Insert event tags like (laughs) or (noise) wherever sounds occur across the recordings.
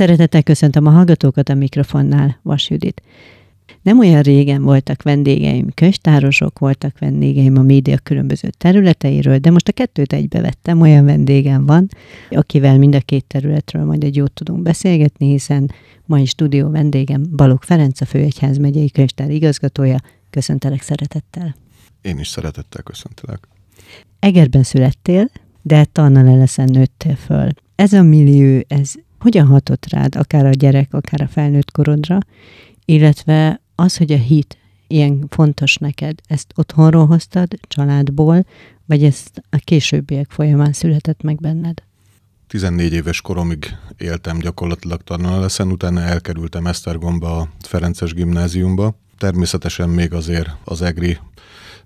Szeretettel köszöntöm a hallgatókat a mikrofonnál, Vas Judit. Nem olyan régen voltak vendégeim, köstárosok voltak vendégeim a média különböző területeiről, de most a kettőt egybe vettem, olyan vendégem van, akivel mind a két területről majd egy jót tudunk beszélgetni, hiszen mai stúdió vendégem Balogh Ferenc, a Főegyház megyei könyvtár igazgatója. Köszöntelek szeretettel. Én is szeretettel köszöntelek. Egerben születtél, de Tannal Eleszen nőttél föl. Ez a millió, ez hogyan hatott rád, akár a gyerek, akár a felnőtt korodra, illetve az, hogy a hit ilyen fontos neked, ezt otthonról hoztad, családból, vagy ezt a későbbiek folyamán született meg benned? 14 éves koromig éltem gyakorlatilag leszen, utána elkerültem Esztergomba a Ferences gimnáziumba. Természetesen még azért az EGRI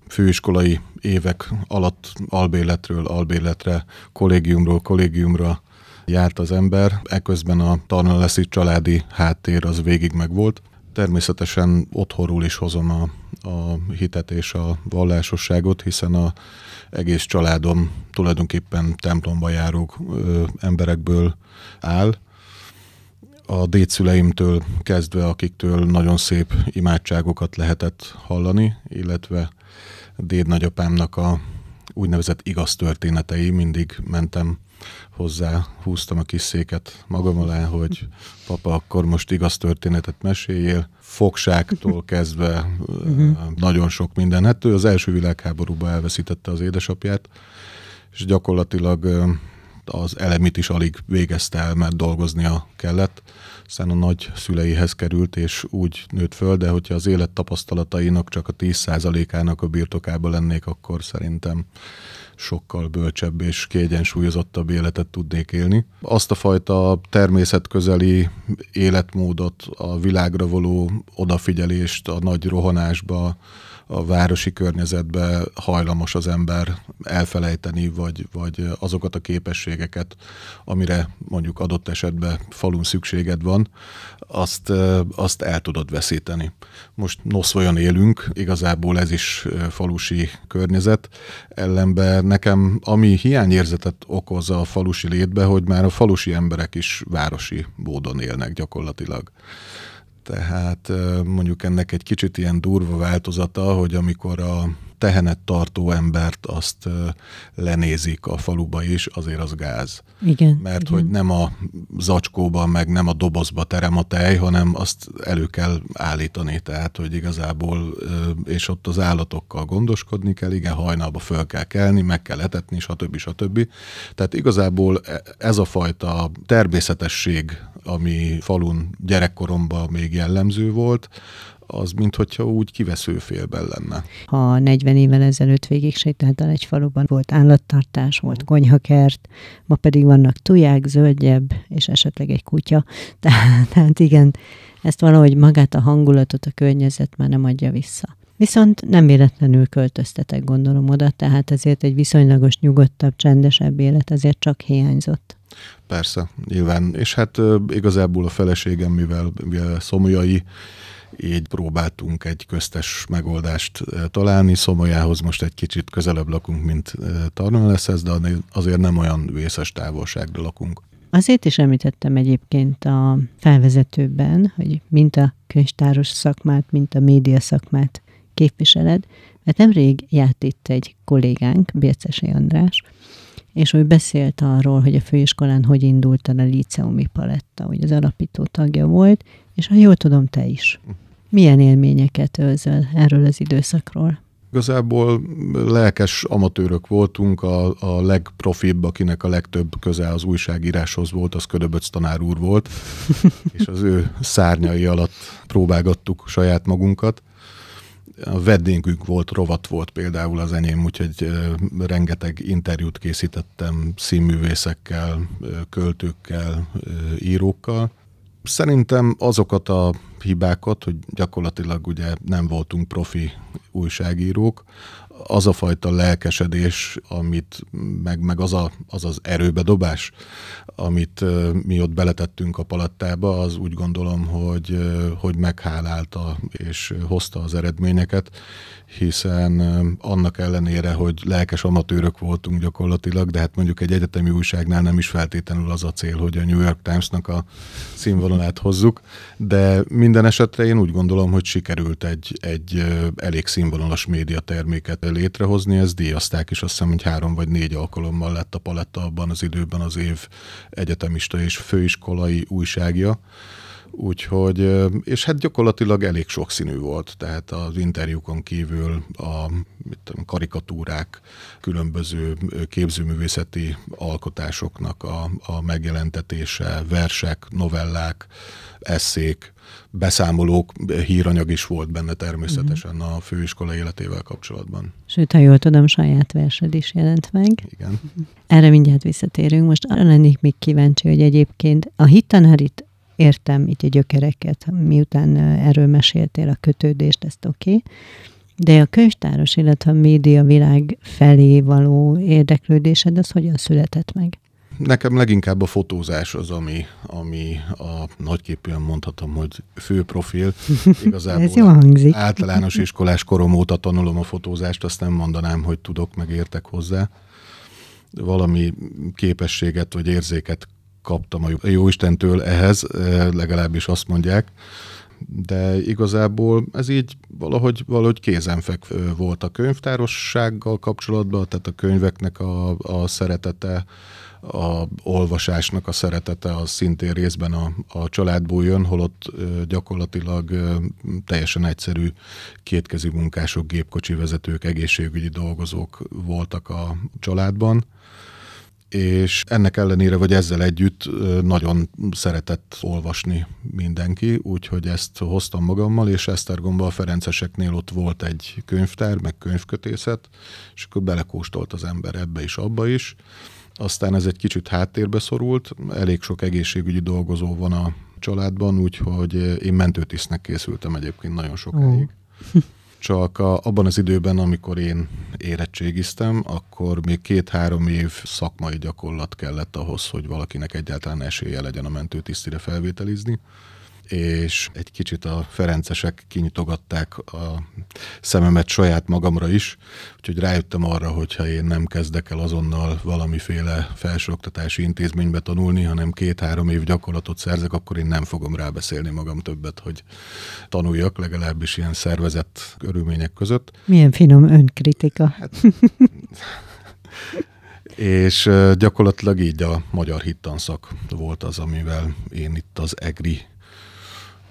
főiskolai évek alatt albéletről albéletre, kollégiumról kollégiumra járt az ember, eközben a Tarnaleszi családi háttér az végig megvolt. Természetesen otthonról is hozom a, a hitet és a vallásosságot, hiszen a egész családom tulajdonképpen templomba járók ö, emberekből áll. A dédszüleimtől kezdve, akiktől nagyon szép imádságokat lehetett hallani, illetve déd nagyapámnak a úgynevezett igaz történetei, mindig mentem hozzá húztam a kis széket magam alá, hogy papa, akkor most igaz történetet meséljél. Fogságtól kezdve mhm. nagyon sok minden. Hát ő az első világháborúban elveszítette az édesapját, és gyakorlatilag az elemit is alig végezte el, mert dolgoznia kellett hiszen a nagy szüleihez került, és úgy nőtt föl, de hogyha az élet tapasztalatainak csak a 10%-ának a birtokában lennék, akkor szerintem sokkal bölcsebb és kiegyensúlyozottabb életet tudnék élni. Azt a fajta természetközeli életmódot, a világra való odafigyelést, a nagy rohanásba, a városi környezetbe hajlamos az ember elfelejteni, vagy, vagy azokat a képességeket, amire mondjuk adott esetben falun szükséged van, azt, azt el tudod veszíteni. Most nosz olyan élünk, igazából ez is falusi környezet, ellenben nekem ami hiányérzetet okoz a falusi létbe, hogy már a falusi emberek is városi módon élnek gyakorlatilag. Tehát mondjuk ennek egy kicsit ilyen durva változata, hogy amikor a tehenet tartó embert azt lenézik a faluba is, azért az gáz. Igen. Mert igen. hogy nem a zacskóban, meg nem a dobozba terem a tej, hanem azt elő kell állítani. Tehát, hogy igazából, és ott az állatokkal gondoskodni kell, igen, hajnalba föl kell kelni, meg kell etetni, stb. stb. Tehát igazából e, ez a fajta természetesség, ami falun gyerekkoromban még jellemző volt, az minthogyha úgy kivesző félben lenne. Ha 40 évvel ezelőtt végig sétáltál egy faluban, volt állattartás, volt mm. konyhakert, ma pedig vannak tuják, zöldjebb, és esetleg egy kutya. (laughs) Tehát, tehát igen, ezt valahogy magát a hangulatot a környezet már nem adja vissza. Viszont nem véletlenül költöztetek, gondolom oda, tehát ezért egy viszonylagos, nyugodtabb, csendesebb élet azért csak hiányzott persze, nyilván. És hát igazából a feleségem, mivel, mivel szomjai, így próbáltunk egy köztes megoldást találni. Szomolyához most egy kicsit közelebb lakunk, mint ez, de azért nem olyan vészes távolságra lakunk. Azért is említettem egyébként a felvezetőben, hogy mint a könyvtáros szakmát, mint a média szakmát képviseled, mert nemrég járt itt egy kollégánk, Bércesi András, és ő beszélt arról, hogy a főiskolán hogy indult el a liceumi paletta, hogy az alapító tagja volt, és ha jól tudom, te is. Milyen élményeket őzöl erről az időszakról? Igazából lelkes amatőrök voltunk, a, a legprofibb, akinek a legtöbb köze az újságíráshoz volt, az Ködöböc tanár úr volt, (laughs) és az ő szárnyai alatt próbálgattuk saját magunkat a weddingünk volt, rovat volt például az enyém, úgyhogy rengeteg interjút készítettem színművészekkel, költőkkel, írókkal. Szerintem azokat a hibákat, hogy gyakorlatilag ugye nem voltunk profi újságírók, az a fajta lelkesedés, amit, meg, meg az, a, az az erőbedobás, amit mi ott beletettünk a palattába, az úgy gondolom, hogy, hogy meghálálta és hozta az eredményeket, hiszen annak ellenére, hogy lelkes amatőrök voltunk gyakorlatilag, de hát mondjuk egy egyetemi újságnál nem is feltétlenül az a cél, hogy a New York Times-nak a színvonalát hozzuk, de minden esetre én úgy gondolom, hogy sikerült egy, egy elég színvonalas médiaterméket létrehozni, ezt díjazták is, azt hiszem, hogy három vagy négy alkalommal lett a paletta abban az időben az év egyetemista és főiskolai újságja, Úgyhogy, és hát gyakorlatilag elég sokszínű volt, tehát az interjúkon kívül a tudom, karikatúrák, különböző képzőművészeti alkotásoknak a, a megjelentetése, versek, novellák, eszék, beszámolók, híranyag is volt benne természetesen mhm. a főiskola életével kapcsolatban. Sőt, ha jól tudom, saját versed is jelent meg. Igen. Mhm. Erre mindjárt visszatérünk. Most arra lennék még kíváncsi, hogy egyébként a hittanárit értem így a gyökereket, miután erről meséltél a kötődést, ezt oké. Okay. De a könyvtáros, illetve a média világ felé való érdeklődésed, az hogyan született meg? Nekem leginkább a fotózás az, ami, ami a nagyképűen mondhatom, hogy fő profil. (laughs) Igazából Ez jó hangzik. általános iskolás korom óta tanulom a fotózást, azt nem mondanám, hogy tudok, meg értek hozzá. Valami képességet vagy érzéket kaptam a jó Istentől ehhez, eh, legalábbis azt mondják, de igazából ez így valahogy, valahogy kézenfek eh, volt a könyvtárossággal kapcsolatban, tehát a könyveknek a, a szeretete, a olvasásnak a szeretete az szintén részben a, a családból jön, holott eh, gyakorlatilag teljesen egyszerű kétkezi munkások, gépkocsi vezetők, egészségügyi dolgozók voltak a családban és ennek ellenére, vagy ezzel együtt nagyon szeretett olvasni mindenki, úgyhogy ezt hoztam magammal, és Esztergomba a Ferenceseknél ott volt egy könyvtár, meg könyvkötészet, és akkor belekóstolt az ember ebbe is, abba is. Aztán ez egy kicsit háttérbe szorult, elég sok egészségügyi dolgozó van a családban, úgyhogy én mentőtisztnek készültem egyébként nagyon sokáig. Oh csak a, abban az időben, amikor én érettségiztem, akkor még két-három év szakmai gyakorlat kellett ahhoz, hogy valakinek egyáltalán esélye legyen a mentőtisztire felvételizni és egy kicsit a ferencesek kinyitogatták a szememet saját magamra is, úgyhogy rájöttem arra, hogyha én nem kezdek el azonnal valamiféle felsőoktatási intézménybe tanulni, hanem két-három év gyakorlatot szerzek, akkor én nem fogom rábeszélni magam többet, hogy tanuljak, legalábbis ilyen szervezett körülmények között. Milyen finom önkritika. Hát, és gyakorlatilag így a magyar hittanszak volt az, amivel én itt az EGRI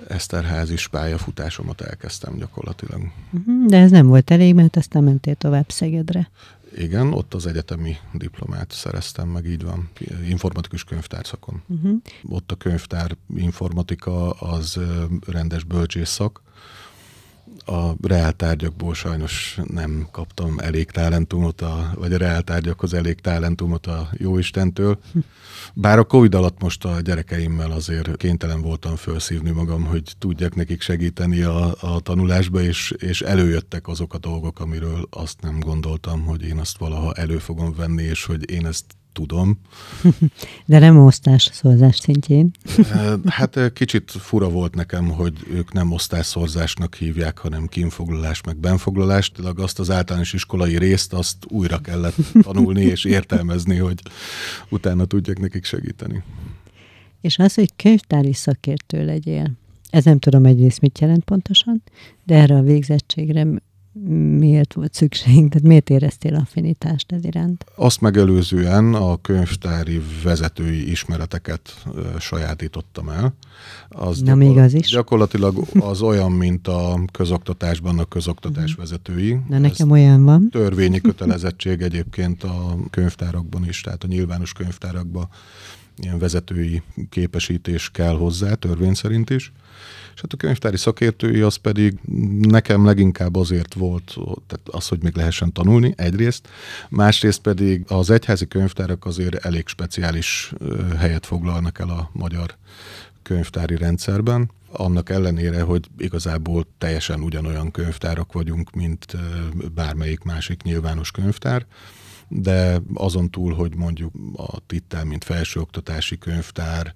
Eszterházi pályafutásomat elkezdtem gyakorlatilag. Mhm, de ez nem volt elég, mert aztán mentél tovább Szegedre. Igen, ott az egyetemi diplomát szereztem meg, így van, informatikus könyvtárszakon. Uh-huh. Ott a könyvtár informatika az rendes bölcsészak, a reáltárgyakból sajnos nem kaptam elég talentumot, a, vagy a reáltárgyakhoz elég talentumot a jóistentől. Bár a Covid alatt most a gyerekeimmel azért kénytelen voltam felszívni magam, hogy tudjak nekik segíteni a, a tanulásba, és, és előjöttek azok a dolgok, amiről azt nem gondoltam, hogy én azt valaha elő fogom venni, és hogy én ezt tudom. (laughs) De nem osztásszorzás szintjén. hát kicsit fura volt nekem, hogy ők nem osztászorzásnak hívják, hanem kínfoglalás, meg benfoglalás. Tehát azt az általános iskolai részt, azt újra kellett tanulni és értelmezni, hogy utána tudjak nekik segíteni. És az, hogy könyvtári szakértő legyél, ez nem tudom egyrészt mit jelent pontosan, de erre a végzettségre miért volt szükség, tehát miért éreztél affinitást ez iránt? Azt megelőzően a könyvtári vezetői ismereteket sajátítottam el. Az Na még az is? Gyakorlatilag (laughs) az olyan, mint a közoktatásban a közoktatás mhm. vezetői. Na nekem ez olyan van. Törvényi (laughs) kötelezettség egyébként a könyvtárakban is, tehát a nyilvános könyvtárakban ilyen vezetői képesítés kell hozzá, törvény szerint is. És hát a könyvtári szakértői az pedig nekem leginkább azért volt tehát az, hogy még lehessen tanulni egyrészt, másrészt pedig az egyházi könyvtárak azért elég speciális helyet foglalnak el a magyar könyvtári rendszerben, annak ellenére, hogy igazából teljesen ugyanolyan könyvtárak vagyunk, mint bármelyik másik nyilvános könyvtár de azon túl, hogy mondjuk a titel, mint felsőoktatási könyvtár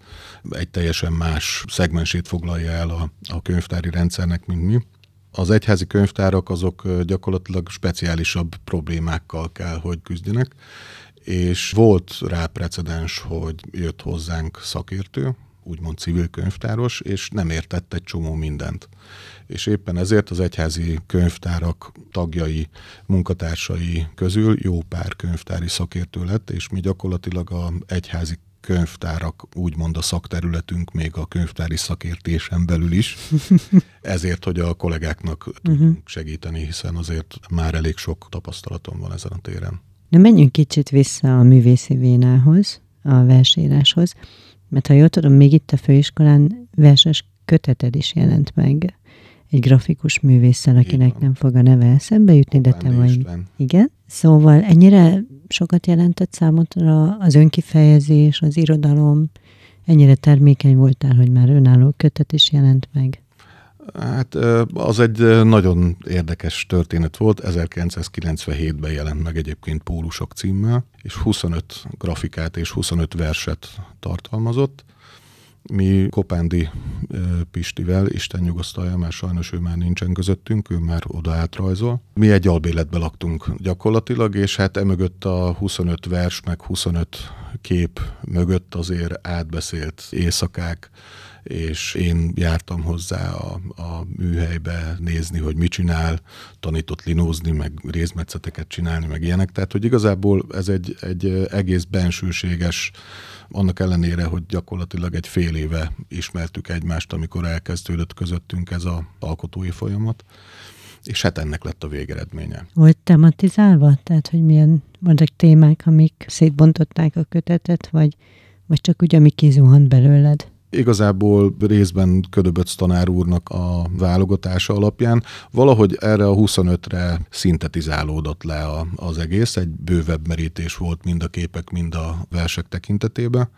egy teljesen más szegmensét foglalja el a, a könyvtári rendszernek, mint mi. Az egyházi könyvtárak azok gyakorlatilag speciálisabb problémákkal kell, hogy küzdjenek, és volt rá precedens, hogy jött hozzánk szakértő, úgymond civil könyvtáros, és nem értett egy csomó mindent és éppen ezért az egyházi könyvtárak tagjai, munkatársai közül jó pár könyvtári szakértő lett, és mi gyakorlatilag a egyházi könyvtárak, úgymond a szakterületünk még a könyvtári szakértésen belül is, (laughs) ezért, hogy a kollégáknak tudjunk mhm. segíteni, hiszen azért már elég sok tapasztalatom van ezen a téren. De menjünk kicsit vissza a művészi vénához, a versíráshoz, mert ha jól tudom, még itt a főiskolán verses köteted is jelent meg egy grafikus művésszel, akinek nem fog a neve eszembe jutni, de te vagy. Igen. Szóval ennyire sokat jelentett számodra az önkifejezés, az irodalom, ennyire termékeny voltál, hogy már önálló kötet is jelent meg? Hát az egy nagyon érdekes történet volt. 1997-ben jelent meg egyébként Pólusok címmel, és 25 grafikát és 25 verset tartalmazott. Mi Kopándi Pistivel, Isten nyugasztalja, mert sajnos ő már nincsen közöttünk, ő már oda átrajzol. Mi egy albéletbe laktunk gyakorlatilag, és hát emögött a 25 vers, meg 25 kép mögött azért átbeszélt éjszakák, és én jártam hozzá a, a műhelybe nézni, hogy mit csinál, tanított linózni, meg részmetszeteket csinálni, meg ilyenek. Tehát, hogy igazából ez egy, egy egész bensőséges annak ellenére, hogy gyakorlatilag egy fél éve ismertük egymást, amikor elkezdődött közöttünk ez az alkotói folyamat, és hát ennek lett a végeredménye. Volt tematizálva? Tehát, hogy milyen vannak témák, amik szétbontották a kötetet, vagy, vagy csak úgy, ami kizuhant belőled? igazából részben Ködöböc tanár úrnak a válogatása alapján valahogy erre a 25-re szintetizálódott le a, az egész, egy bővebb merítés volt mind a képek, mind a versek tekintetében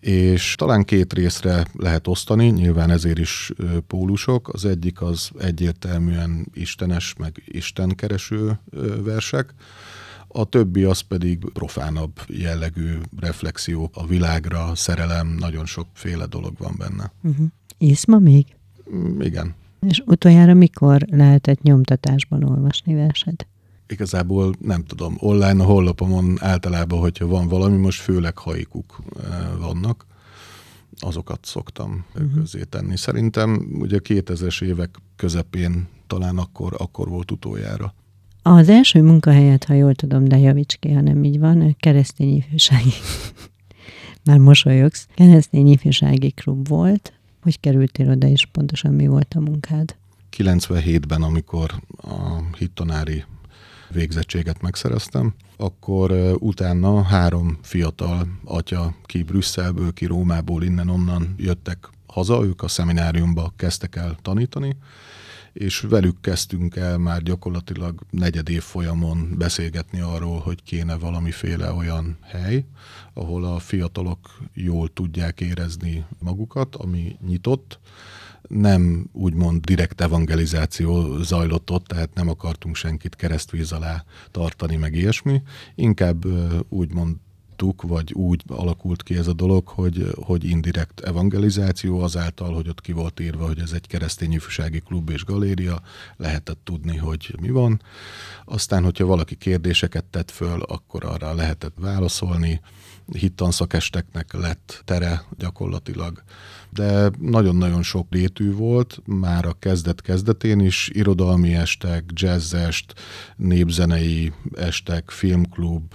és talán két részre lehet osztani, nyilván ezért is pólusok. Az egyik az egyértelműen istenes, meg istenkereső versek, a többi az pedig profánabb jellegű reflexió a világra, szerelem, nagyon sokféle dolog van benne. Uh-huh. Mhm. Írsz ma még? Mm, igen. És utoljára mikor lehetett nyomtatásban olvasni verset? Igazából nem tudom, online a hollapomon általában, hogyha van valami, most főleg haikuk eh, vannak, azokat szoktam uh-huh. közé tenni. Szerintem ugye 2000-es évek közepén talán akkor, akkor volt utoljára az első munkahelyet, ha jól tudom, de javíts ki, ha nem így van, keresztény ifjúsági, (laughs) már mosolyogsz, keresztény ifjúsági klub volt. Hogy kerültél oda, és pontosan mi volt a munkád? 97-ben, amikor a hittanári végzettséget megszereztem, akkor utána három fiatal atya ki Brüsszelből, ki Rómából, innen-onnan jöttek haza, ők a szemináriumba kezdtek el tanítani, és velük kezdtünk el már gyakorlatilag negyed év folyamon beszélgetni arról, hogy kéne valamiféle olyan hely, ahol a fiatalok jól tudják érezni magukat, ami nyitott, nem úgymond direkt evangelizáció zajlott ott, tehát nem akartunk senkit keresztvíz alá tartani, meg ilyesmi, inkább úgymond láttuk, vagy úgy alakult ki ez a dolog, hogy, hogy indirekt evangelizáció azáltal, hogy ott ki volt írva, hogy ez egy keresztény ifjúsági klub és galéria, lehetett tudni, hogy mi van. Aztán, hogyha valaki kérdéseket tett föl, akkor arra lehetett válaszolni, hittanszakesteknek lett tere gyakorlatilag. De nagyon-nagyon sok létű volt, már a kezdet-kezdetén is, irodalmi estek, jazzest, népzenei estek, filmklub,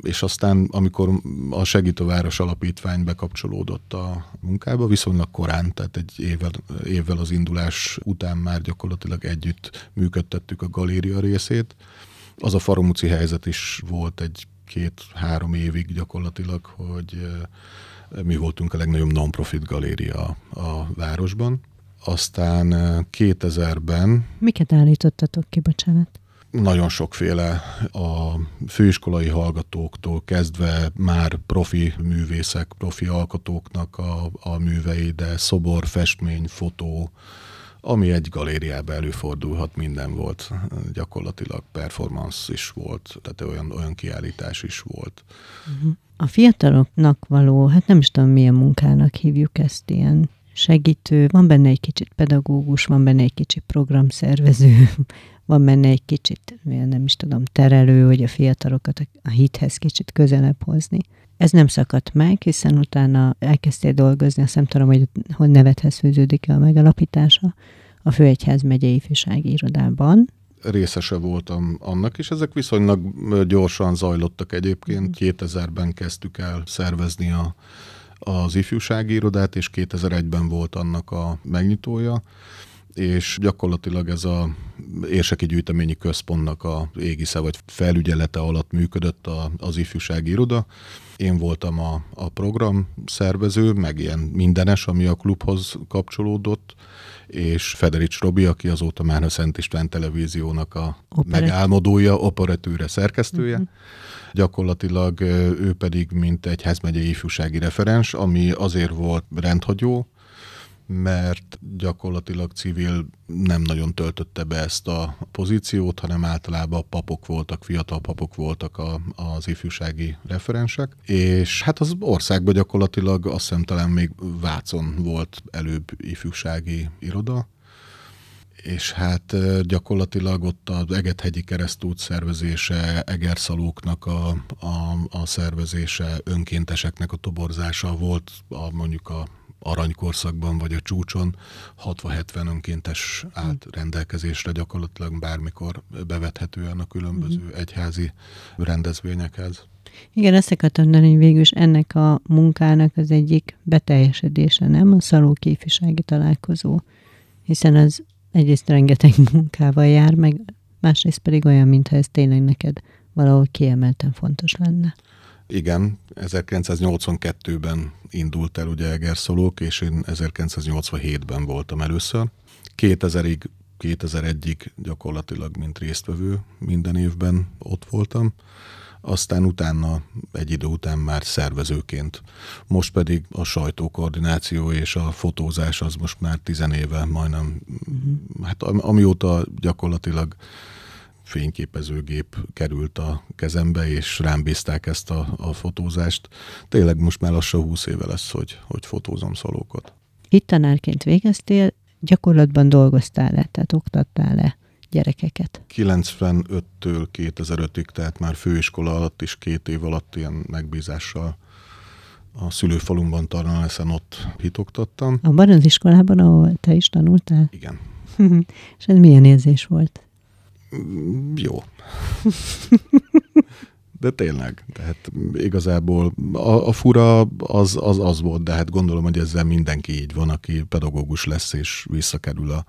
és aztán amikor a Segítőváros Alapítvány bekapcsolódott a munkába, viszonylag korán, tehát egy évvel, évvel az indulás után már gyakorlatilag együtt működtettük a galéria részét. Az a faromúci helyzet is volt egy két-három évig gyakorlatilag, hogy eh, mi voltunk a legnagyobb non-profit galéria a városban. Aztán 2000-ben... Eh, Miket állítottatok ki, bocsánat? Nagyon sokféle a főiskolai hallgatóktól kezdve már profi művészek, profi alkotóknak a, a művei, de szobor, festmény, fotó, ami egy galériába előfordulhat, minden volt, gyakorlatilag performance is volt, tehát olyan, olyan kiállítás is volt. Mhm. A fiataloknak való, hát nem is tudom milyen munkának hívjuk ezt ilyen segítő, van benne egy kicsit pedagógus, van benne egy kicsit programszervező, (laughs) van benne egy kicsit, nem is tudom, terelő, hogy a fiatalokat a hithez kicsit közelebb hozni. Ez nem szakadt meg, hiszen utána elkezdtél dolgozni, azt nem tudom, hogy, hogy nevethez fűződik -e a megalapítása, a Főegyház megyei ifjúsági irodában. Részese voltam annak is, ezek viszonylag gyorsan zajlottak egyébként. 2000-ben mhm. kezdtük el szervezni a, az ifjúsági irodát, és 2001-ben volt annak a megnyitója és gyakorlatilag ez a érseki gyűjteményi központnak a égisze vagy felügyelete alatt működött a, az ifjúsági iroda. Én voltam a, a program szervező, meg ilyen mindenes, ami a klubhoz kapcsolódott, és Federics Robi, aki azóta már a Szent István televíziónak a Operat. megálmodója, operatőre, szerkesztője. Uh-huh. Gyakorlatilag ő pedig, mint egy házmegyei ifjúsági referens, ami azért volt rendhagyó, mert gyakorlatilag civil nem nagyon töltötte be ezt a pozíciót, hanem általában papok voltak, fiatal papok voltak a, az ifjúsági referensek, és hát az országban gyakorlatilag azt hiszem talán még Vácon volt előbb ifjúsági iroda, és hát gyakorlatilag ott az Egethegyi Keresztút szervezése, Egerszalóknak a, a, a szervezése, önkénteseknek a toborzása volt a, mondjuk a aranykorszakban vagy a csúcson 60-70 önkéntes állt hmm. rendelkezésre gyakorlatilag bármikor bevethetően a hmm. különböző uh-huh. egyházi rendezvényekhez. Igen, ezt akartam mondani, hogy végülis ennek a munkának az egyik beteljesedése, nem? A szaló képvisági találkozó. Hiszen az egyrészt rengeteg (laughs) munkával jár, meg másrészt pedig olyan, mintha ez tényleg neked valahol kiemelten fontos lenne. Igen, 1982-ben indult el ugye Egerszolók, és én 1987-ben voltam először. 2000-ig, 2001-ig gyakorlatilag, mint résztvevő minden évben ott voltam aztán utána egy idő után már szervezőként. Most pedig a sajtókoordináció és a fotózás az most már tizenéve majdnem, uh-huh. hát amióta gyakorlatilag fényképezőgép került a kezembe, és rám bízták ezt a, a fotózást. Tényleg most már lassan 20 éve lesz, hogy, hogy fotózom szalókat. Itt tanárként végeztél, gyakorlatban dolgoztál-e, tehát oktattál-e gyerekeket? 95-től 2005-ig, tehát már főiskola alatt is két év alatt ilyen megbízással a szülőfalumban Tarnaleszen ott hitoktattam. Abban az iskolában, ahol te is tanultál? Igen. (laughs) és ez milyen érzés volt? Mm, jó. De tényleg, tehát igazából a, a fura az, az az volt, de hát gondolom, hogy ezzel mindenki így van, aki pedagógus lesz és visszakerül a,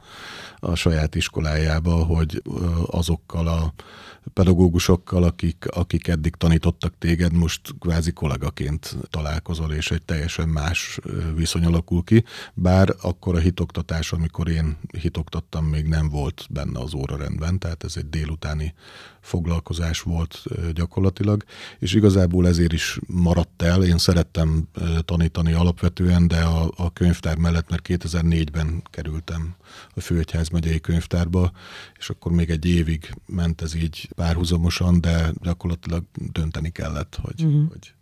a saját iskolájába, hogy azokkal a pedagógusokkal, akik, akik eddig tanítottak téged, most kvázi kollégaként találkozol, és egy teljesen más viszony alakul ki, bár akkor a hitoktatás, amikor én hitoktattam, még nem volt benne az óra rendben, tehát ez egy délutáni foglalkozás volt gyakorlatilag, és igazából ezért is maradt el. Én szerettem tanítani alapvetően, de a, a könyvtár mellett, mert 2004-ben kerültem a Főegyház megyei könyvtárba, és akkor még egy évig ment ez így párhuzamosan, de gyakorlatilag dönteni kellett, hogy... Uh-huh. hogy...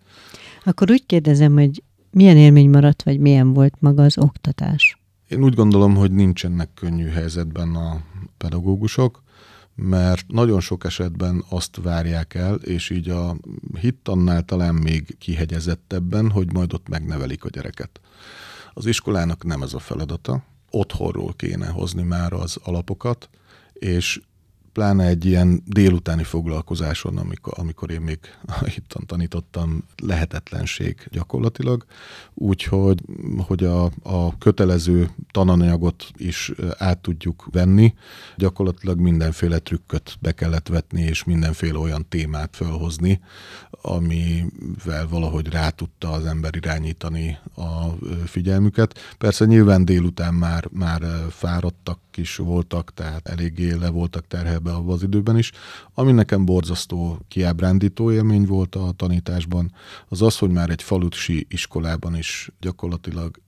Akkor úgy kérdezem, hogy milyen élmény maradt, vagy milyen volt maga az oktatás? Én úgy gondolom, hogy nincsenek könnyű helyzetben a pedagógusok, mert nagyon sok esetben azt várják el, és így a annál talán még kihegyezettebben, hogy majd ott megnevelik a gyereket. Az iskolának nem ez a feladata, otthonról kéne hozni már az alapokat, és pláne egy ilyen délutáni foglalkozáson, amikor, amikor én még (laughs) itt tanítottam, lehetetlenség gyakorlatilag, úgyhogy hogy a, a kötelező tananyagot is át tudjuk venni, gyakorlatilag mindenféle trükköt be kellett vetni, és mindenféle olyan témát felhozni, amivel valahogy rá tudta az ember irányítani a figyelmüket. Persze nyilván délután már, már fáradtak is voltak, tehát eléggé le voltak terhelve abban az időben is. Ami nekem borzasztó kiábrándító élmény volt a tanításban, az az, hogy már egy falusi iskolában is gyakorlatilag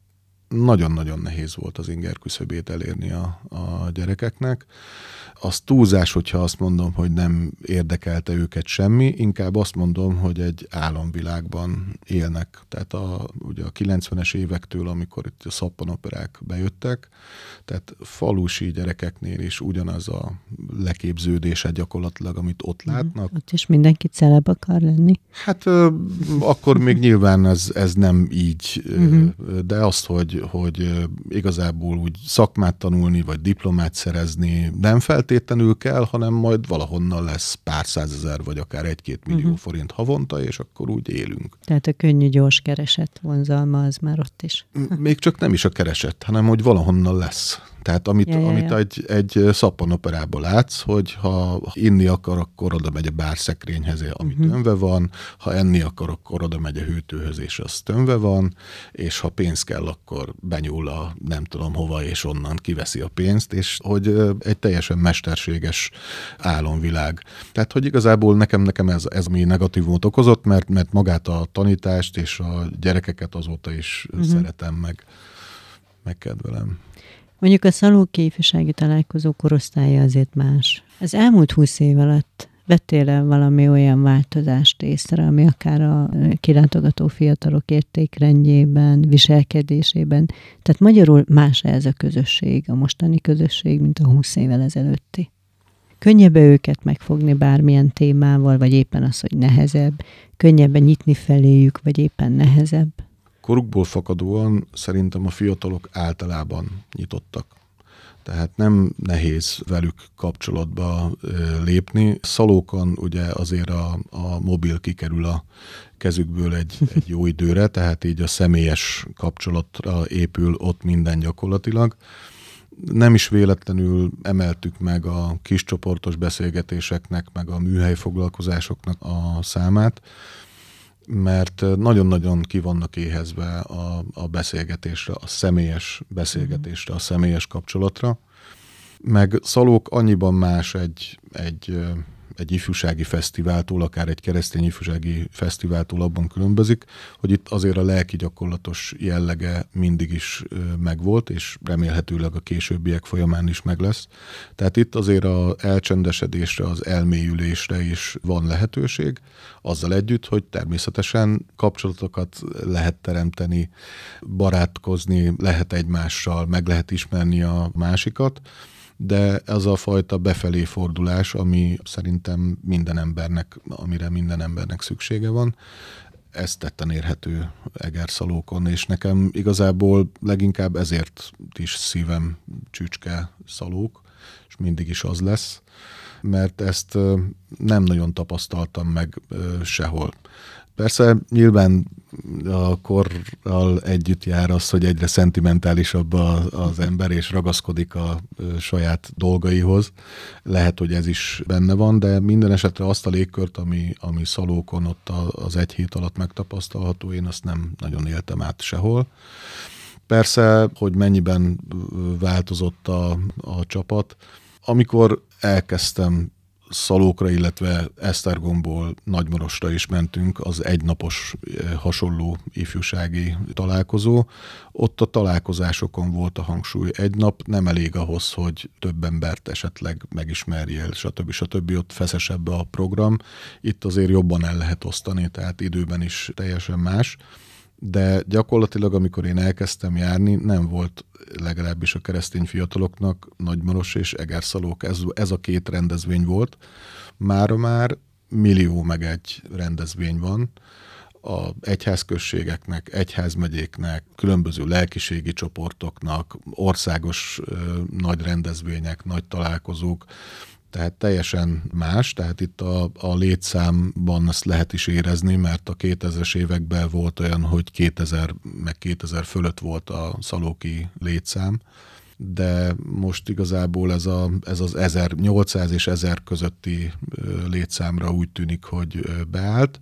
nagyon-nagyon nehéz volt az inger küszöbét elérni a, a gyerekeknek. Az túlzás, hogyha azt mondom, hogy nem érdekelte őket semmi, inkább azt mondom, hogy egy álomvilágban élnek. Tehát a, ugye a 90-es évektől, amikor itt a szappanoperák bejöttek, tehát falusi gyerekeknél is ugyanaz a leképződése gyakorlatilag, amit ott mhm. látnak. Ott is mindenki celeb akar lenni. Hát ö, akkor még nyilván ez, ez nem így, mhm. de azt, hogy hogy, igazából úgy szakmát tanulni, vagy diplomát szerezni nem feltétlenül kell, hanem majd valahonnan lesz pár százezer, vagy akár egy-két millió uh-huh. forint havonta, és akkor úgy élünk. Tehát a könnyű, gyors kereset vonzalma az már ott is. Még csak nem is a kereset, hanem hogy valahonnan lesz. Tehát amit, ja, ja, amit egy, egy szappanoperából látsz, hogy ha inni akar, akkor oda megy a bárszekrényhez, ami uh-huh. Mhm. tömve van, ha enni akar, akkor oda megy a hűtőhöz, és az tömve van, és ha pénz kell, akkor benyúl a nem tudom hova, és onnan kiveszi a pénzt, és hogy egy teljesen mesterséges álomvilág. Tehát, hogy igazából nekem, nekem ez, ez mi negatívumot okozott, mert, mert magát a tanítást és a gyerekeket azóta is uh-huh. szeretem meg megkedvelem. Mondjuk a szalóki ifjúsági találkozó korosztálya azért más. Az elmúlt húsz év alatt vettél -e valami olyan változást észre, ami akár a kilátogató fiatalok értékrendjében, viselkedésében? Tehát magyarul más -e ez a közösség, a mostani közösség, mint a húsz évvel ezelőtti? Könnyebb -e őket megfogni bármilyen témával, vagy éppen az, hogy nehezebb? Könnyebben nyitni feléjük, vagy éppen nehezebb? korukból fakadóan szerintem a fiatalok általában nyitottak. Tehát nem nehéz velük kapcsolatba lépni. Szalókan ugye azért a, a mobil kikerül a kezükből egy, egy jó időre, tehát így a személyes kapcsolatra épül ott minden gyakorlatilag. Nem is véletlenül emeltük meg a kis csoportos beszélgetéseknek, meg a műhelyfoglalkozásoknak a számát, mert nagyon-nagyon ki vannak éhezve a, a beszélgetésre, a személyes beszélgetésre, a személyes kapcsolatra. Meg Szalók annyiban más egy, egy egy ifjúsági fesztiváltól, akár egy keresztény ifjúsági fesztiváltól abban különbözik, hogy itt azért a lelki gyakorlatos jellege mindig is megvolt, és remélhetőleg a későbbiek folyamán is meg lesz. Tehát itt azért a elcsendesedésre, az elmélyülésre is van lehetőség, azzal együtt, hogy természetesen kapcsolatokat lehet teremteni, barátkozni, lehet egymással, meg lehet ismerni a másikat, de ez a fajta befelé fordulás, ami szerintem minden embernek, amire minden embernek szüksége van, ez tetten érhető Egerszalókon, és nekem igazából leginkább ezért is szívem csücske szalók, és mindig is az lesz, mert ezt nem nagyon tapasztaltam meg sehol. Persze nyilván a korral együtt jár az, hogy egyre szentimentálisabb a, az ember, és ragaszkodik a saját dolgaihoz. Lehet, hogy ez is benne van, de minden esetre azt a légkört, ami, ami szalókon ott az egy hét alatt megtapasztalható, én azt nem nagyon éltem át sehol. Persze, hogy mennyiben változott a, a csapat. Amikor elkezdtem Szalókra, illetve Esztergomból Nagymarosra is mentünk, az egynapos eh, hasonló ifjúsági találkozó. Ott a találkozásokon volt a hangsúly. Egy nap nem elég ahhoz, hogy több embert esetleg megismerjél, stb. stb. Ott feszesebb a program. Itt azért jobban el lehet osztani, tehát időben is teljesen más de gyakorlatilag amikor én elkezdtem járni, nem volt legalábbis a keresztény fiataloknak Nagymaros és Egerszalók, ez, ez a két rendezvény volt. Már már millió meg egy rendezvény van, a egyházközségeknek, egyházmegyéknek, különböző lelkiségi csoportoknak, országos ö, nagy rendezvények, nagy találkozók, tehát teljesen más, tehát itt a, a létszámban ezt lehet is érezni, mert a 2000-es években volt olyan, hogy 2000 meg 2000 fölött volt a szalóki létszám, de most igazából ez, a, ez az 1800 és 1000 közötti létszámra úgy tűnik, hogy beállt.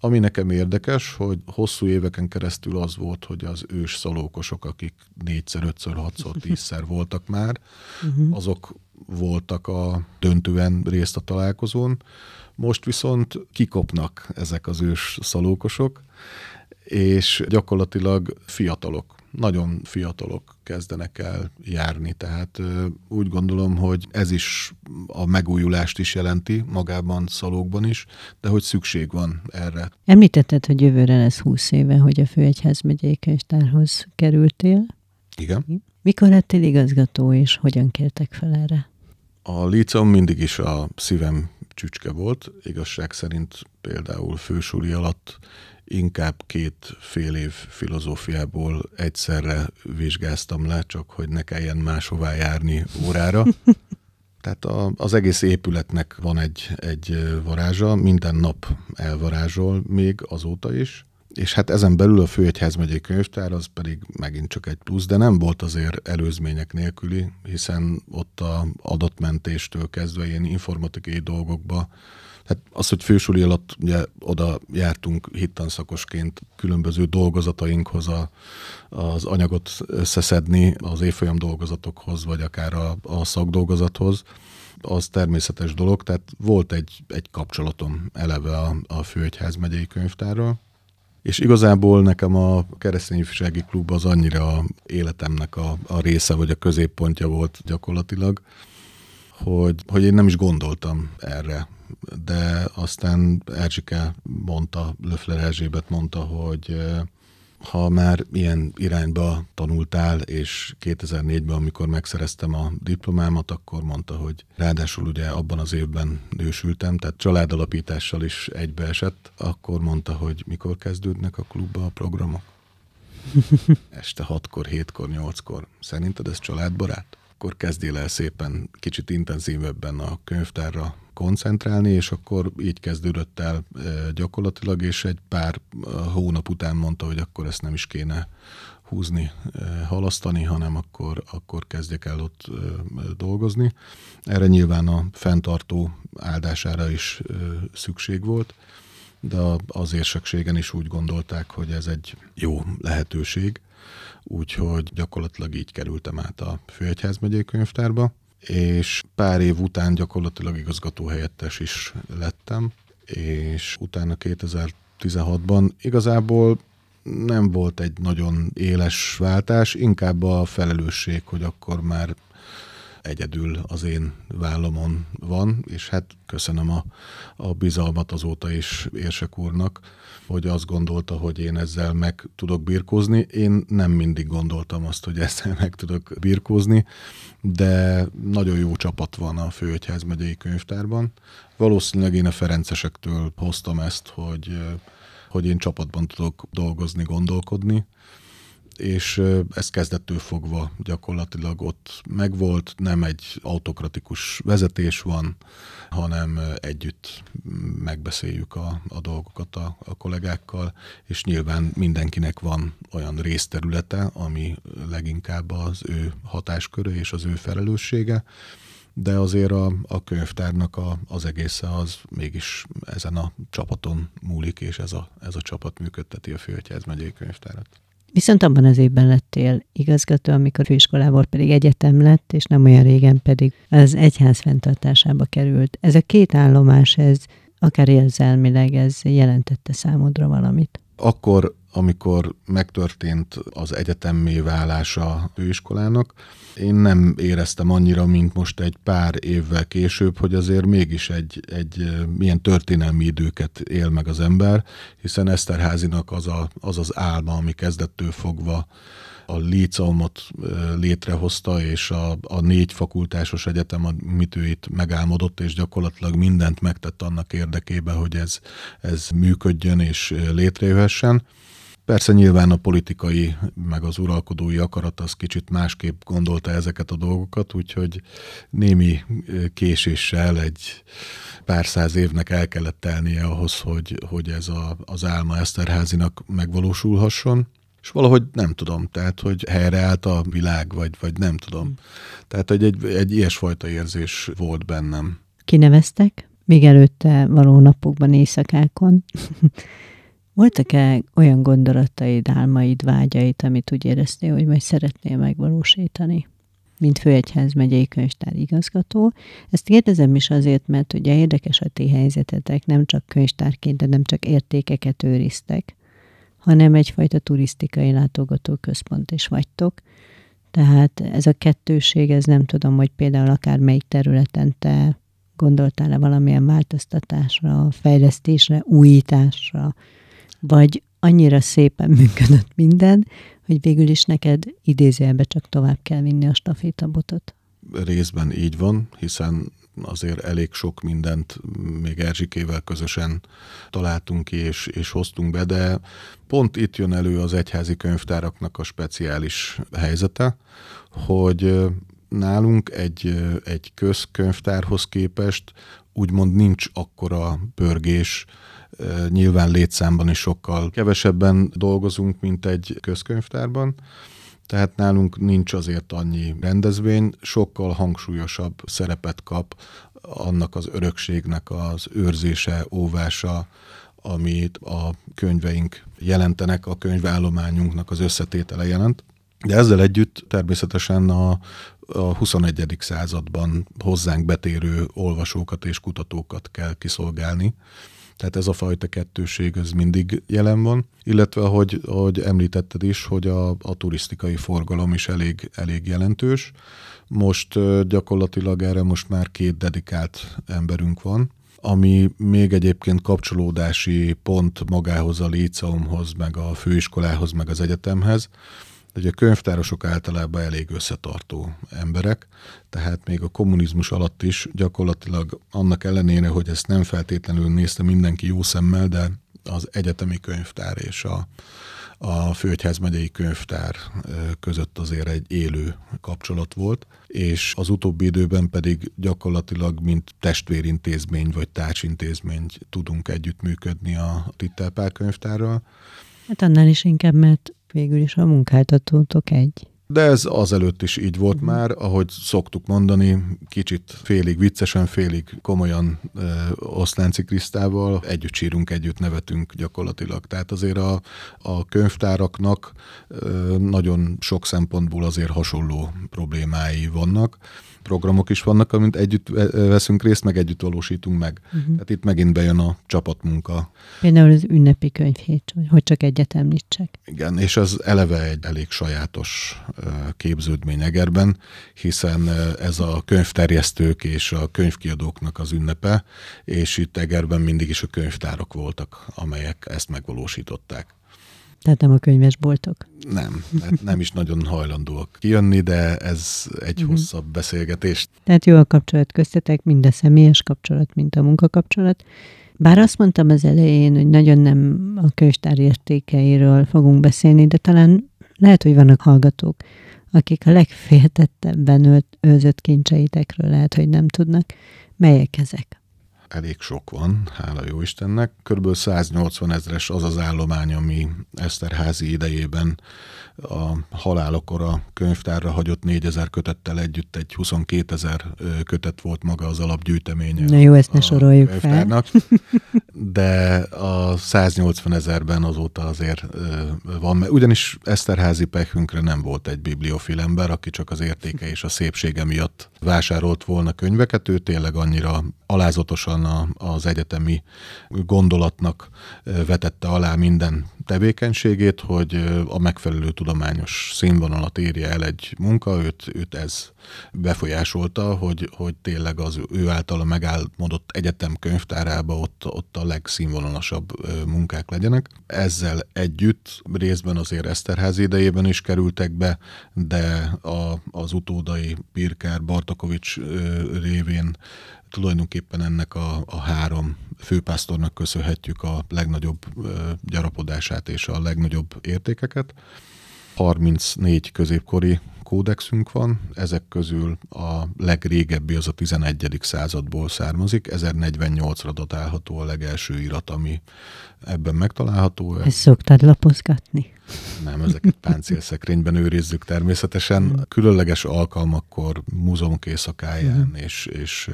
Ami nekem érdekes, hogy hosszú éveken keresztül az volt, hogy az ős szalókosok, akik négyszer, ötször, hatszor, (laughs) tízszer voltak már, mhm. azok voltak a döntően részt a találkozón. Most viszont kikopnak ezek az ős szalókosok, és gyakorlatilag fiatalok nagyon fiatalok kezdenek el járni, tehát úgy gondolom, hogy ez is a megújulást is jelenti magában, szalókban is, de hogy szükség van erre. Említetted, hogy jövőre lesz 20 éve, hogy a Főegyház és tárhoz kerültél. Igen. Mikor lettél igazgató, és hogyan kértek fel erre? A lícom mindig is a szívem csücske volt. Igazság szerint például fősúli alatt inkább két fél év filozófiából egyszerre vizsgáztam le, csak hogy ne kelljen máshová járni órára. (laughs) Tehát a, az egész épületnek van egy, egy varázsa, minden nap elvarázsol még azóta is, és hát ezen belül a Főegyház megyei könyvtár az pedig megint csak egy plusz, de nem volt azért előzmények nélküli, hiszen ott a adatmentéstől kezdve ilyen informatikai dolgokba tehát az, hogy fősúli alatt ugye oda jártunk hittanszakosként különböző dolgozatainkhoz a, az anyagot összeszedni az évfolyam dolgozatokhoz, vagy akár a, a szakdolgozathoz, az természetes dolog, tehát volt egy, egy kapcsolatom eleve a, a Főegyház megyei könyvtárral, és igazából nekem a keresztény ifjúsági klub az annyira életemnek a, a része, vagy a középpontja volt gyakorlatilag, hogy, hogy én nem is gondoltam erre, de aztán Erzsike mondta, Löffler Erzsébet mondta, hogy ha már ilyen irányba tanultál, és 2004-ben, amikor megszereztem a diplomámat, akkor mondta, hogy ráadásul ugye abban az évben nősültem, tehát családalapítással is egybeesett, akkor mondta, hogy mikor kezdődnek a klubba a programok. (laughs) Este 6-kor, 7-kor, 8-kor. Szerinted ez családbarát? akkor kezdél el szépen kicsit intenzívebben a könyvtárra koncentrálni, és akkor így kezdődött el gyakorlatilag, és egy pár hónap után mondta, hogy akkor ezt nem is kéne húzni, halasztani, hanem akkor, akkor kezdjek el ott dolgozni. Erre nyilván a fenntartó áldására is szükség volt, de az érsekségen is úgy gondolták, hogy ez egy jó lehetőség úgyhogy gyakorlatilag így kerültem át a főegyház megyei könyvtárba, és pár év után gyakorlatilag igazgatóhelyettes is lettem, és utána 2016-ban igazából nem volt egy nagyon éles váltás, inkább a felelősség, hogy akkor már egyedül az én vállamon van, és hát köszönöm a, a bizalmat azóta is Érsek úrnak, hogy azt gondolta, hogy én ezzel meg tudok birkózni. Én nem mindig gondoltam azt, hogy ezzel meg tudok birkózni, de nagyon jó csapat van a Főegyház megyei könyvtárban. Valószínűleg én a Ferencesektől hoztam ezt, hogy hogy én csapatban tudok dolgozni, gondolkodni, és ez kezdettől fogva gyakorlatilag ott megvolt, nem egy autokratikus vezetés van, hanem együtt megbeszéljük a, a dolgokat a, a kollégákkal, és nyilván mindenkinek van olyan részterülete, ami leginkább az ő hatásköre és az ő felelőssége, de azért a, a könyvtárnak a, az egésze az mégis ezen a csapaton múlik, és ez a, ez a csapat működteti a Főegyház megyei könyvtárat. Viszont abban az évben lettél igazgató, amikor főiskolából pedig egyetem lett, és nem olyan régen pedig az egyház fenntartásába került. Ez a két állomás, ez akár érzelmileg, ez jelentette számodra valamit? Akkor amikor megtörtént az egyetemmé válása főiskolának, én nem éreztem annyira, mint most egy pár évvel később, hogy azért mégis egy, egy milyen történelmi időket él meg az ember, hiszen Eszterházinak az a, az, az álma, ami kezdettől fogva a Liceumot létrehozta, és a, a négy fakultásos egyetem, amit ő itt megálmodott, és gyakorlatilag mindent megtett annak érdekében, hogy ez, ez működjön és létrejöhessen. Persze nyilván a politikai, meg az uralkodói akarat az kicsit másképp gondolta ezeket a dolgokat, úgyhogy némi késéssel egy pár száz évnek el kellett telnie ahhoz, hogy, hogy ez a, az álma Eszterházinak megvalósulhasson. És valahogy nem tudom, tehát, hogy helyreállt a világ, vagy, vagy nem tudom. Tehát, hogy egy, egy ilyesfajta érzés volt bennem. Kineveztek? Még előtte való napokban, éjszakákon. (laughs) Voltak-e olyan gondolataid, álmaid, vágyaid, amit úgy éreztél, hogy majd szeretnél megvalósítani? Mint főegyház megyei könyvtár igazgató. Ezt kérdezem is azért, mert ugye érdekes a ti helyzetetek, nem csak könyvtárként, de nem csak értékeket őriztek, hanem egyfajta turisztikai látogatóközpont is vagytok. Tehát ez a kettőség, ez nem tudom, hogy például akár melyik területen te gondoltál-e valamilyen változtatásra, fejlesztésre, újításra, vagy annyira szépen működött minden, hogy végül is neked idézőjelbe csak tovább kell vinni a stafétabotot. Részben így van, hiszen azért elég sok mindent még Erzsikével közösen találtunk ki és, és hoztunk be, de pont itt jön elő az egyházi könyvtáraknak a speciális helyzete, hogy nálunk egy, egy közkönyvtárhoz képest úgymond nincs akkora pörgés, nyilván létszámban is sokkal kevesebben dolgozunk, mint egy közkönyvtárban, tehát nálunk nincs azért annyi rendezvény, sokkal hangsúlyosabb szerepet kap annak az örökségnek az őrzése, óvása, amit a könyveink jelentenek, a könyvállományunknak az összetétele jelent. De ezzel együtt természetesen a, a 21. században hozzánk betérő olvasókat és kutatókat kell kiszolgálni, tehát ez a fajta kettőség ez mindig jelen van, illetve ahogy, ahogy említetted is, hogy a, a turisztikai forgalom is elég, elég jelentős. Most gyakorlatilag erre most már két dedikált emberünk van, ami még egyébként kapcsolódási pont magához, a liceumhoz, meg a főiskolához, meg az egyetemhez, tehát a könyvtárosok általában elég összetartó emberek, tehát még a kommunizmus alatt is gyakorlatilag annak ellenére, hogy ezt nem feltétlenül nézte mindenki jó szemmel, de az egyetemi könyvtár és a, a Főegyház megyei könyvtár között azért egy élő kapcsolat volt, és az utóbbi időben pedig gyakorlatilag, mint testvérintézmény vagy társintézmény tudunk együttműködni a Tittelpál könyvtárral. Hát annál is inkább, mert végül is a munkáltatótok egy. De ez azelőtt is így volt mhm. már, ahogy szoktuk mondani, kicsit félig viccesen, félig komolyan ö, Oszlánci Krisztával együtt sírunk, együtt nevetünk gyakorlatilag. Tehát azért a, a könyvtáraknak ö, nagyon sok szempontból azért hasonló problémái vannak programok is vannak, amint együtt veszünk részt, meg együtt valósítunk meg. Uh-huh. Tehát itt megint bejön a csapatmunka. Például az ünnepi könyvhét, hogy csak egyet említsek. Igen, és ez eleve egy elég sajátos képződmény Egerben, hiszen ez a könyvterjesztők és a könyvkiadóknak az ünnepe, és itt Egerben mindig is a könyvtárok voltak, amelyek ezt megvalósították. Tehát nem a könyvesboltok? Nem, nem is nagyon hajlandóak kijönni, de ez egy uh-huh. hosszabb beszélgetés. Tehát jó a kapcsolat köztetek, mind a személyes kapcsolat, mint a munkakapcsolat. Bár azt mondtam az elején, hogy nagyon nem a könyvtár értékeiről fogunk beszélni, de talán lehet, hogy vannak hallgatók, akik a legféltettebben őzött kincseitekről lehet, hogy nem tudnak. Melyek ezek? elég sok van, hála jó Istennek. Körülbelül 180 ezres az az állomány, ami Eszterházi idejében a halálokor a könyvtárra hagyott 4000 kötettel együtt egy 22 ezer kötet volt maga az alapgyűjteménye. Na jó, ezt ne soroljuk fel. De a 180 ezerben azóta azért van, mert ugyanis Eszterházi pechünkre nem volt egy bibliofil ember, aki csak az értéke és a szépsége miatt vásárolt volna könyveket, ő tényleg annyira alázatosan konkrétan a, az egyetemi gondolatnak vetette alá minden tevékenységét, hogy a megfelelő tudományos színvonalat érje el egy munka, őt, őt ez befolyásolta, hogy, hogy tényleg az ő általa megálmodott egyetem könyvtárába ott, ott a legszínvonalasabb munkák legyenek. Ezzel együtt részben azért Eszterházi idejében is kerültek be, de a, az utódai Pirkár Bartakovics révén tulajdonképpen ennek a, a három főpásztornak köszönhetjük a legnagyobb gyarapodását és a legnagyobb értékeket. 34 középkori kódexünk van, ezek közül a legrégebbi az a 11. századból származik, 1048-ra datálható a legelső irat, ami ebben megtalálható. Ezt szoktad lapozgatni? Nem, ezeket páncélszekrényben őrizzük természetesen. Különleges alkalmakkor múzeumok éjszakáján, mm. és, és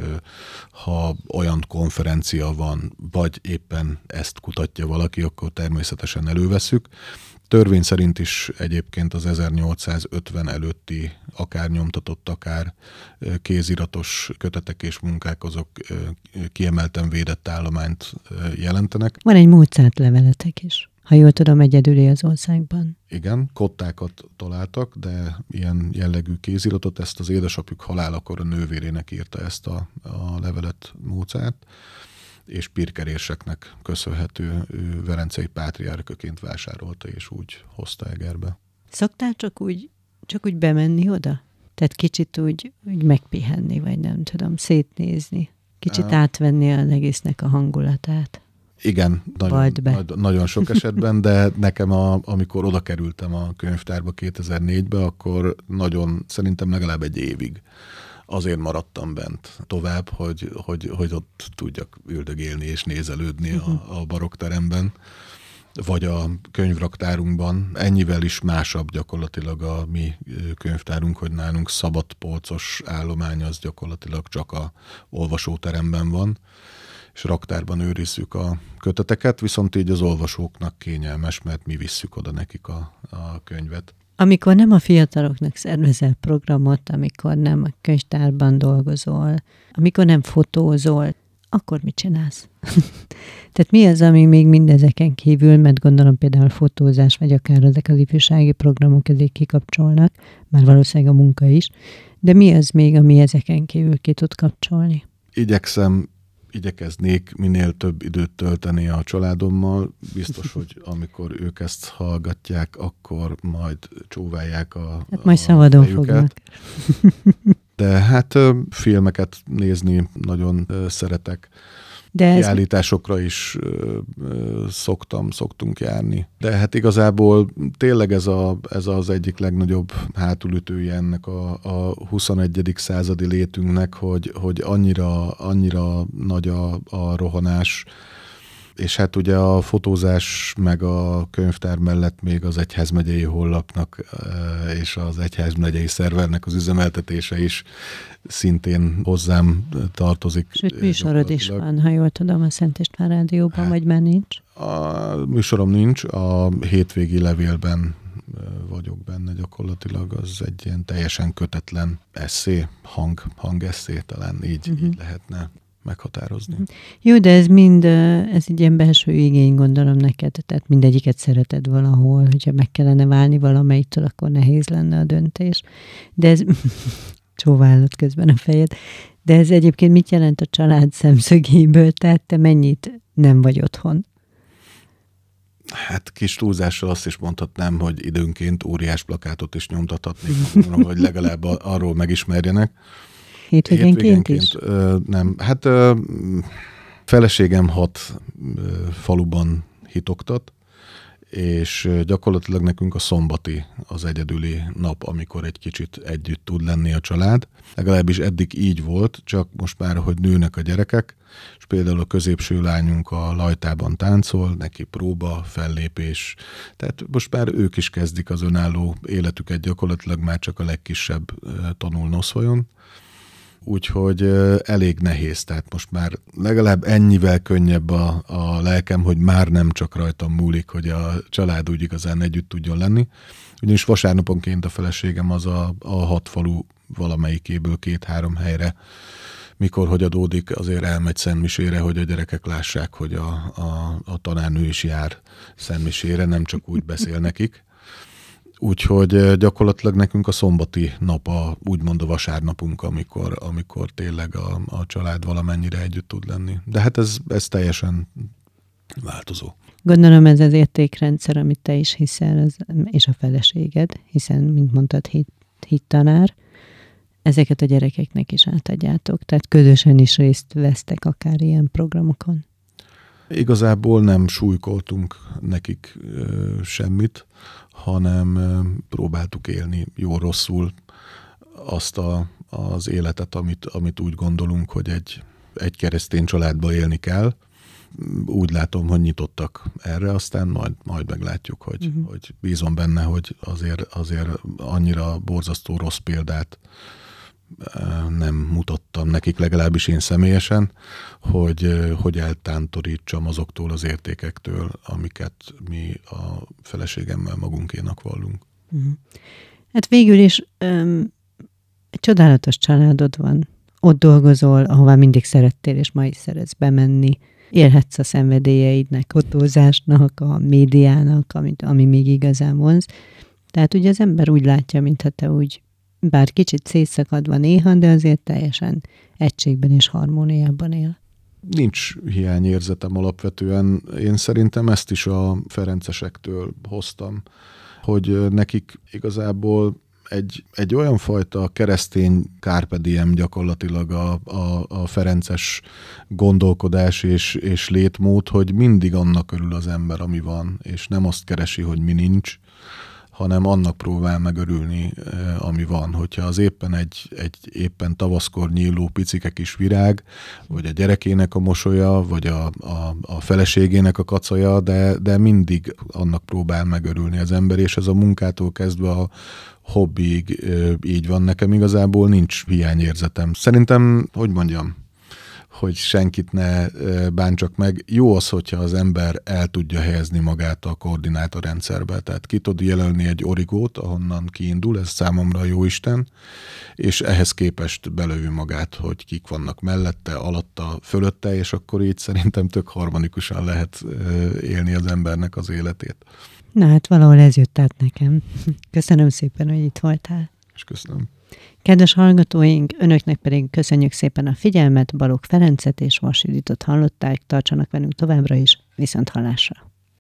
ha olyan konferencia van, vagy éppen ezt kutatja valaki, akkor természetesen előveszük. Törvény szerint is egyébként az 1850 előtti akár nyomtatott, akár kéziratos kötetek és munkák azok kiemelten védett állományt jelentenek. Van egy módszert leveletek is. Ha jól tudom, egyedüli az országban. Igen, kottákat találtak, de ilyen jellegű kéziratot, ezt az édesapjuk halálakor a nővérének írta ezt a, a levelet Mozart és pirkeréseknek köszönhető ő velencei pátriárköként vásárolta, és úgy hozta Egerbe. Szoktál csak úgy, csak úgy bemenni oda? Tehát kicsit úgy, úgy megpihenni, vagy nem tudom, szétnézni. Kicsit e... átvenni az egésznek a hangulatát. Igen, nagyon, nagyon sok esetben, de nekem, a, amikor oda kerültem a könyvtárba 2004-be, akkor nagyon, szerintem legalább egy évig azért maradtam bent tovább, hogy, hogy, hogy ott tudjak üldögélni és nézelődni a, a barokteremben vagy a könyvraktárunkban. Ennyivel is másabb gyakorlatilag a mi könyvtárunk, hogy nálunk polcos állomány az gyakorlatilag csak a olvasóteremben van, és raktárban őrizzük a köteteket, viszont így az olvasóknak kényelmes, mert mi visszük oda nekik a, a könyvet. Amikor nem a fiataloknak szervezel programot, amikor nem a könyvtárban dolgozol, amikor nem fotózol, akkor mit csinálsz? (laughs) Tehát mi az, ami még mindezeken kívül, mert gondolom például fotózás, vagy akár ezek az ifjúsági programok ezek kikapcsolnak, már valószínűleg a munka is, de mi az még, ami ezeken kívül ki tud kapcsolni? Igyekszem igyekeznék minél több időt tölteni a családommal. Biztos, hogy amikor ők ezt hallgatják, akkor majd csóválják a hát Majd a szabadon fejüket. fognak. De hát filmeket nézni nagyon szeretek. De ez... Kiállításokra is ö, ö, szoktam, szoktunk járni. De hát igazából tényleg ez, a, ez az egyik legnagyobb hátulütője ennek a, a 21. századi létünknek, hogy, hogy annyira, annyira nagy a, a rohanás, és hát ugye a fotózás meg a könyvtár mellett még az egyházmegyei hollapnak eh, és az egyházmegyei szervernek az üzemeltetése is szintén hozzám tartozik. Sőt, műsorod is van, ha jól tudom, a Szent István Rádióban, hát, vagy már nincs? A műsorom nincs, a hétvégi levélben eh, vagyok benne gyakorlatilag, az egy ilyen teljesen kötetlen eszé, hang, hang eszé, talán így, uh-huh. így mhm. lehetne meghatározni. Mhm. Jó, de ez mind, ez egy ilyen belső igény, gondolom neked, tehát mindegyiket szereted valahol, hogyha meg kellene válni valamelyiktől, akkor nehéz lenne a döntés. De ez (laughs) csóválod közben a fejed, de ez egyébként mit jelent a család szemszögéből, tehát te mennyit nem vagy otthon? Hát kis túlzással azt is mondhatnám, hogy időnként óriás plakátot is nyomtathatnék, mhm. hogy legalább arról megismerjenek. Hétvégénként is? Ö, nem. Hát ö, feleségem hat ö, faluban hitoktat, és gyakorlatilag nekünk a szombati az egyedüli nap, amikor egy kicsit együtt tud lenni a család. Legalábbis eddig így volt, csak most már, hogy nőnek a gyerekek, és például a középső lányunk a lajtában táncol, neki próba, fellépés, tehát most már ők is kezdik az önálló életüket, gyakorlatilag már csak a legkisebb tanul folyon úgyhogy elég nehéz. Tehát most már legalább ennyivel könnyebb a, a lelkem, hogy már nem csak rajtam múlik, hogy a család úgy igazán együtt tudjon lenni. Ugyanis vasárnaponként a feleségem az a, a hat falu valamelyikéből két-három helyre mikor hogy adódik, azért elmegy szentmisére, hogy a gyerekek lássák, hogy a, a, a tanárnő is jár szentmisére, nem csak úgy beszél nekik. Úgyhogy gyakorlatilag nekünk a szombati nap a úgymond a vasárnapunk, amikor, amikor tényleg a, a család valamennyire együtt tud lenni. De hát ez, ez teljesen változó. Gondolom ez az értékrendszer, amit te is hiszel, az, és a feleséged, hiszen, mint mondtad, hit, hit tanár, ezeket a gyerekeknek is átadjátok, tehát közösen is részt vesztek akár ilyen programokon. Igazából nem súlykoltunk nekik semmit, hanem próbáltuk élni jó-rosszul azt a, az életet, amit, amit úgy gondolunk, hogy egy, egy keresztény családba élni kell. Úgy látom, hogy nyitottak erre, aztán majd, majd meglátjuk, hogy, uh-huh. hogy bízom benne, hogy azért, azért annyira borzasztó rossz példát nem mutattam nekik, legalábbis én személyesen, hogy, hogy eltántorítsam azoktól az értékektől, amiket mi a feleségemmel magunkénak vallunk. Mhm. Hát végül is um, egy csodálatos családod van. Ott dolgozol, ahová mindig szerettél, és ma is szeretsz bemenni. Élhetsz a szenvedélyeidnek, otózásnak, a médiának, amit, ami még igazán vonz. Tehát ugye az ember úgy látja, mintha te úgy bár kicsit szétszakadva néha, de azért teljesen egységben és harmóniában él. Nincs hiányérzetem alapvetően. Én szerintem ezt is a ferencesektől hoztam, hogy nekik igazából egy, egy olyan fajta keresztény kárpediem gyakorlatilag a, a, a ferences gondolkodás és, és létmód, hogy mindig annak örül az ember, ami van, és nem azt keresi, hogy mi nincs, hanem annak próbál megörülni, eh, ami van. Hogyha az éppen egy, egy éppen tavaszkor nyíló picike kis virág, vagy a gyerekének a mosolya, vagy a, a, a feleségének a kacaja, de, de mindig annak próbál megörülni az ember, és ez a munkától kezdve a hobbig eh, így van nekem igazából, nincs hiányérzetem. Szerintem, hogy mondjam, hogy senkit ne bántsak meg. Jó az, hogyha az ember el tudja helyezni magát a koordinátorrendszerbe. tehát ki tud jelölni egy origót, ahonnan kiindul, ez számomra a jóisten, és ehhez képest belövő magát, hogy kik vannak mellette, alatta, fölötte, és akkor így szerintem tök harmonikusan lehet élni az embernek az életét. Na hát valahol ez jött át nekem. Köszönöm szépen, hogy itt voltál. És köszönöm. Kedves hallgatóink, önöknek pedig köszönjük szépen a figyelmet, Balogh Ferencet és Vasilitot hallották, tartsanak velünk továbbra is, viszont hallásra!